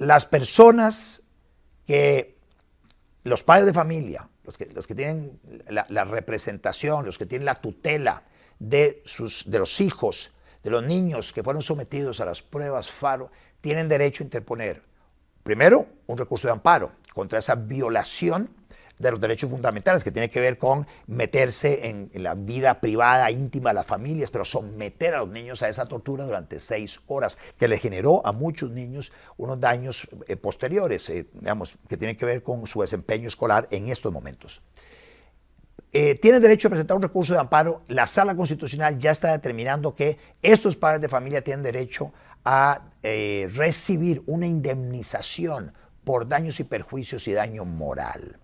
las personas que, los padres de familia, los que, tienen la, representación, los que tienen la tutela de, sus, de los hijos, de los niños que fueron sometidos a las pruebas FARO, tienen derecho a interponer, primero, un recurso de amparo contra esa violación de los derechos fundamentales, que tiene que ver con meterse en la vida privada, íntima de las familias, pero someter a los niños a esa tortura durante seis horas, que le generó a muchos niños unos daños eh, posteriores, eh, digamos, que tienen que ver con su desempeño escolar en estos momentos. Eh, tiene tienen derecho a presentar un recurso de amparo. La sala constitucional ya está determinando que estos padres de familia tienen derecho a recibir una indemnización por daños y perjuicios y daño moral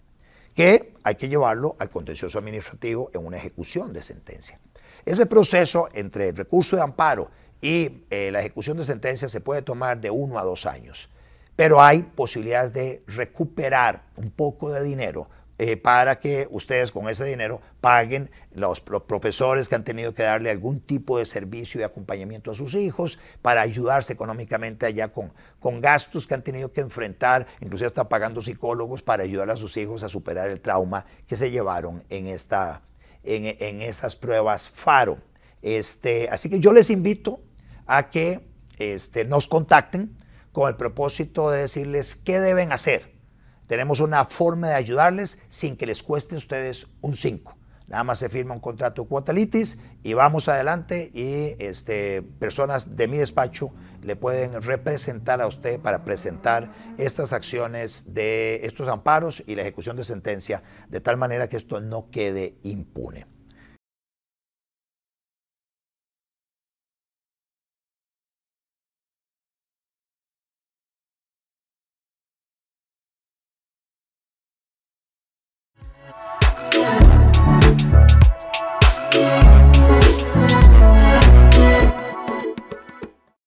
que hay que llevarlo al contencioso administrativo en una ejecución de sentencia. Ese proceso entre el recurso de amparo y eh, la ejecución de sentencia se puede tomar de uno a dos años, pero hay posibilidades de recuperar un poco de dinero eh, para que ustedes con ese dinero paguen los profesores que han tenido que darle algún tipo de servicio y acompañamiento a sus hijos, para ayudarse económicamente allá con, con gastos que han tenido que enfrentar, inclusive hasta pagando psicólogos para ayudar a sus hijos a superar el trauma que se llevaron en, esta, en, esas pruebas FARO. Este, así que yo les invito a que este, nos contacten con el propósito de decirles qué deben hacer tenemos una forma de ayudarles sin que les cueste a ustedes un 5. Nada más se firma un contrato de y vamos adelante y este, personas de mi despacho le pueden representar a usted para presentar estas acciones de estos amparos y la ejecución de sentencia de tal manera que esto no quede impune.